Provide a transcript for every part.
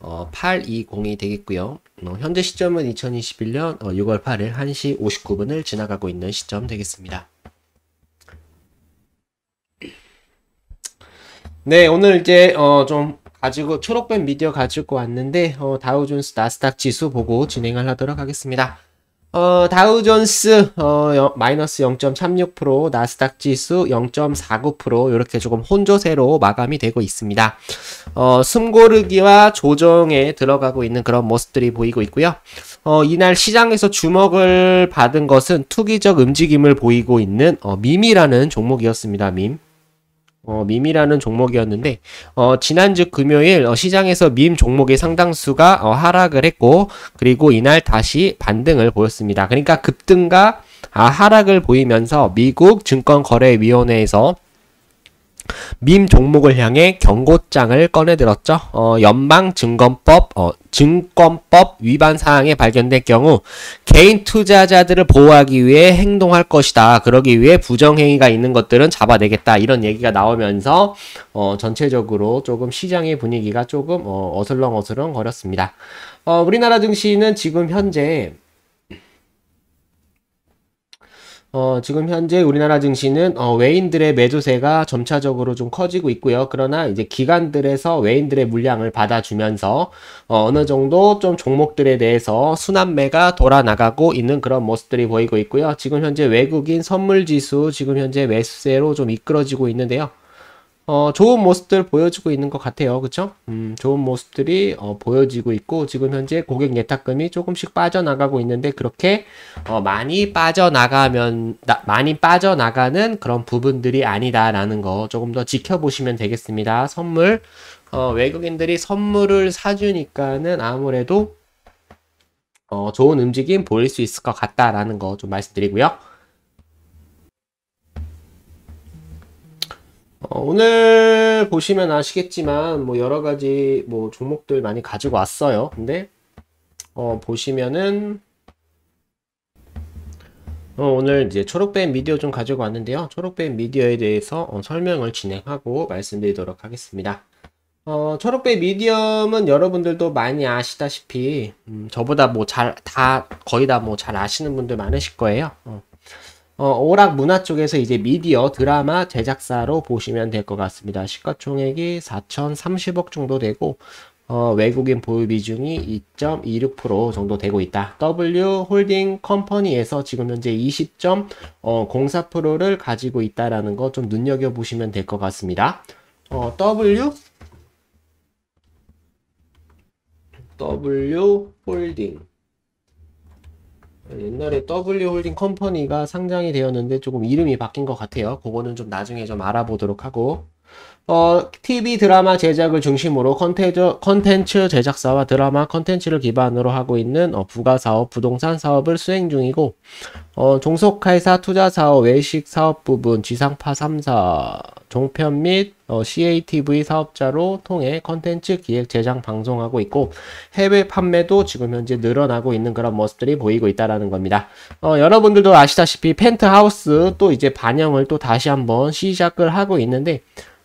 어, 820이 되겠고요. 어, 현재 시점은 2021년 어, 6월 8일 1시 59분을 지나가고 있는 시점 되겠습니다. 네, 오늘 이제 어, 좀 가지고 초록빛 미디어 가지고 왔는데 어, 다우존스 나스닥 지수 보고 진행을 하도록 하겠습니다. 어, 다우존스 어, 마이너스 0.36% 나스닥 지수 0.49% 이렇게 조금 혼조세로 마감이 되고 있습니다. 어, 숨고르기와 조정에 들어가고 있는 그런 모습들이 보이고 있고요. 어, 이날 시장에서 주목을 받은 것은 투기적 움직임을 보이고 있는 어, 밈이라는 종목이었습니다. 밈. 어, 밈이라는 종목이었는데 어, 지난주 금요일 어, 시장에서 밈 종목의 상당수가 어, 하락을 했고 그리고 이날 다시 반등을 보였습니다. 그러니까 급등과 아, 하락을 보이면서 미국 증권거래위원회에서 밈 종목을 향해 경고장을 꺼내들었죠. 어, 연방증권법, 어, 증권법 위반 사항이 발견될 경우 개인 투자자들을 보호하기 위해 행동할 것이다. 그러기 위해 부정행위가 있는 것들은 잡아내겠다. 이런 얘기가 나오면서 어, 전체적으로 조금 시장의 분위기가 조금 어, 어슬렁어슬렁 거렸습니다. 어, 우리나라 증시는 지금 현재 어, 지금 현재 우리나라 증시는 어, 외인들의 매도세가 점차적으로 좀 커지고 있고요. 그러나 이제 기관들에서 외인들의 물량을 받아주면서 어, 어느 정도 좀 종목들에 대해서 순환매가 돌아나가고 있는 그런 모습들이 보이고 있고요. 지금 현재 외국인 선물지수 지금 현재 매수세로 좀 이끌어지고 있는데요. 어, 좋은 모습들 보여주고 있는 것 같아요. 그쵸? 음, 좋은 모습들이 어, 보여지고 있고, 지금 현재 고객 예탁금이 조금씩 빠져나가고 있는데, 그렇게 어, 많이 빠져나가면, 나, 많이 빠져나가는 그런 부분들이 아니다라는 거 조금 더 지켜보시면 되겠습니다. 선물, 어, 외국인들이 선물을 사주니까는 아무래도 어, 좋은 움직임 보일 수 있을 것 같다라는 거 좀 말씀드리고요. 어, 오늘 보시면 아시겠지만 뭐 여러 가지 뭐 종목들 많이 가지고 왔어요. 근데 어, 보시면은 어, 오늘 이제 초록밴 미디어 좀 가지고 왔는데요. 초록밴 미디어에 대해서 어, 설명을 진행하고 말씀드리도록 하겠습니다. 어, 초록밴 미디엄은 여러분들도 많이 아시다시피 음, 저보다 뭐 잘 다 거의 다 뭐 잘 아시는 분들 많으실 거예요. 어. 어, 오락 문화 쪽에서 이제 미디어 드라마 제작사로 보시면 될 것 같습니다. 시가총액이 4,030억 정도 되고 어, 외국인 보유 비중이 2.26% 정도 되고 있다. W 홀딩 컴퍼니에서 지금 현재 20.04%를 어, 가지고 있다라는 거 좀 눈여겨 보시면 될 것 같습니다. 어, W W 홀딩 옛날에 W홀딩 컴퍼니가 상장이 되었는데 조금 이름이 바뀐 것 같아요. 그거는 좀 나중에 좀 알아보도록 하고 어, TV 드라마 제작을 중심으로 컨텐츠, 컨텐츠 제작사와 드라마 컨텐츠를 기반으로 하고 있는 어, 부가사업, 부동산 사업을 수행 중이고 어, 종속회사 투자사업, 외식사업 부분, 지상파 3사, 종편 및 어, CATV 사업자로 통해 컨텐츠 기획 제작 방송하고 있고 해외 판매도 지금 현재 늘어나고 있는 그런 모습들이 보이고 있다라는 겁니다. 어, 여러분들도 아시다시피 펜트하우스 또 이제 반영을 또 다시 한번 시작을 하고 있는데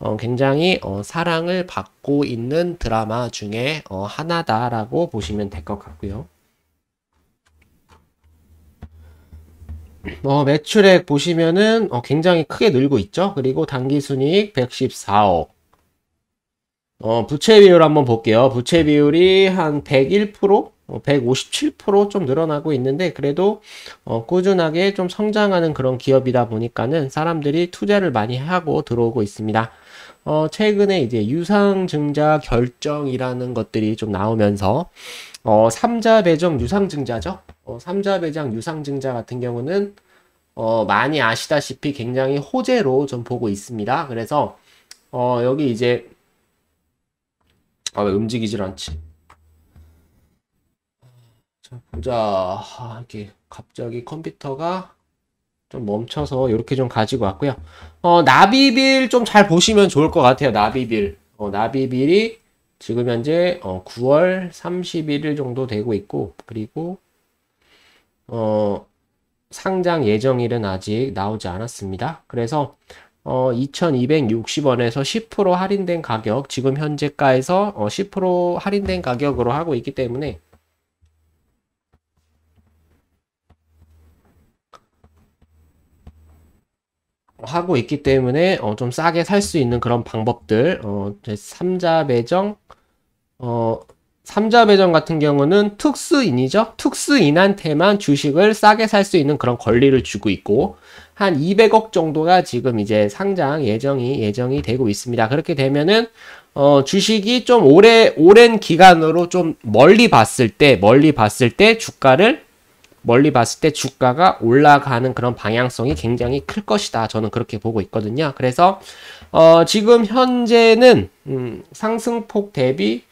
어, 굉장히 어, 사랑을 받고 있는 드라마 중에 어, 하나다라고 보시면 될 것 같고요. 어, 매출액 보시면은 어, 굉장히 크게 늘고 있죠. 그리고 단기순이익 114억. 어, 부채 비율 한번 볼게요. 부채 비율이 한 101%? 157%좀 어, 늘어나고 있는데 그래도 어 꾸준하게 좀 성장하는 그런 기업이다 보니까는 사람들이 투자를 많이 하고 들어오고 있습니다. 어 최근에 이제 유상증자 결정이라는 것들이 좀 나오면서 어 3자 배정 유상증자죠. 어 3자 배정 유상증자 같은 경우는 어 많이 아시다시피 굉장히 호재로 좀 보고 있습니다. 그래서 어 여기 이제 아왜 움직이질 않지? 자, 보자. 이렇게 갑자기 컴퓨터가 좀 멈춰서 이렇게 좀 가지고 왔고요. 어, 나비빌 좀 잘 보시면 좋을 것 같아요. 나비빌. 어, 나비빌이 지금 현재 어, 9월 31일 정도 되고 있고 그리고 어, 상장 예정일은 아직 나오지 않았습니다. 그래서 어, 2260원에서 10% 할인된 가격 지금 현재가에서 어, 10% 할인된 가격으로 하고 있기 때문에 하고 있기 때문에 어, 좀 싸게 살 수 있는 그런 방법들 어, 3자 매정 어, 3자 매정 같은 경우는 특수인이죠 특수인한테만 주식을 싸게 살 수 있는 그런 권리를 주고 있고 한 200억 정도가 지금 이제 상장 예정이 예정이 되고 있습니다 그렇게 되면은 어, 주식이 좀 오래 오랜 기간으로 좀 멀리 봤을 때 멀리 봤을 때 주가를 멀리 봤을 때 주가가 올라가는 그런 방향성이 굉장히 클 것이다. 저는 그렇게 보고 있거든요. 그래서 어, 지금 현재는 음, 상승폭 대비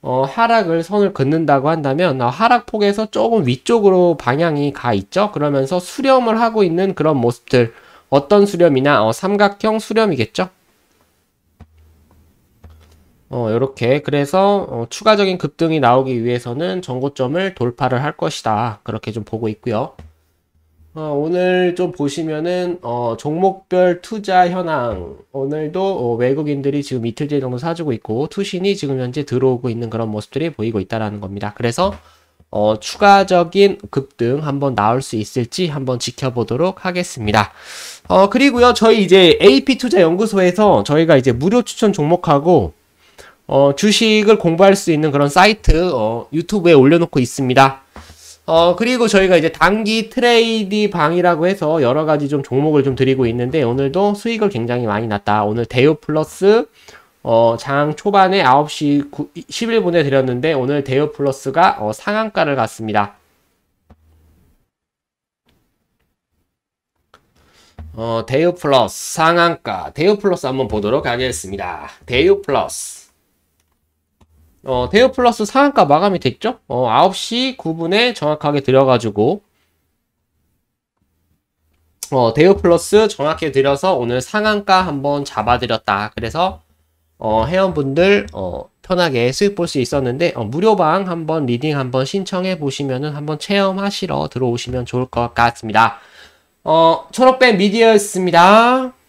어, 하락을 선을 긋는다고 한다면 어, 하락폭에서 조금 위쪽으로 방향이 가 있죠. 그러면서 수렴을 하고 있는 그런 모습들 어떤 수렴이나 어, 삼각형 수렴이겠죠. 어, 이렇게 그래서 어, 추가적인 급등이 나오기 위해서는 전고점을 돌파를 할 것이다 그렇게 좀 보고 있고요 어, 오늘 좀 보시면은 어, 종목별 투자 현황 오늘도 어, 외국인들이 지금 이틀째 정도 사주고 있고 투신이 지금 현재 들어오고 있는 그런 모습들이 보이고 있다라는 겁니다 그래서 어, 추가적인 급등 한번 나올 수 있을지 한번 지켜보도록 하겠습니다. 어, 그리고요, 저희 이제 AP투자연구소에서 저희가 이제 무료 추천 종목하고 어, 주식을 공부할 수 있는 그런 사이트 어, 유튜브에 올려놓고 있습니다. 어, 그리고 저희가 이제 단기 트레이디 방이라고 해서 여러 가지 좀 종목을 좀 드리고 있는데 오늘도 수익을 굉장히 많이 났다. 오늘 대우 플러스 어, 장 초반에 9시 9, 11분에 드렸는데 오늘 대우 플러스가 어, 상한가를 갔습니다. 어, 대우 플러스 상한가 대우 플러스 한번 보도록 하겠습니다. 대우 플러스 어, 대우 플러스 상한가 마감이 됐죠? 어, 9시 9분에 정확하게 들여가지고, 어, 대우 플러스 정확히 드려서 오늘 상한가 한번 잡아드렸다. 그래서, 어, 회원분들, 어, 편하게 수익 볼 수 있었는데, 어, 무료방 한번 리딩 한번 신청해 보시면은 한번 체험하시러 들어오시면 좋을 것 같습니다. 어, 초록뱀 미디어였습니다.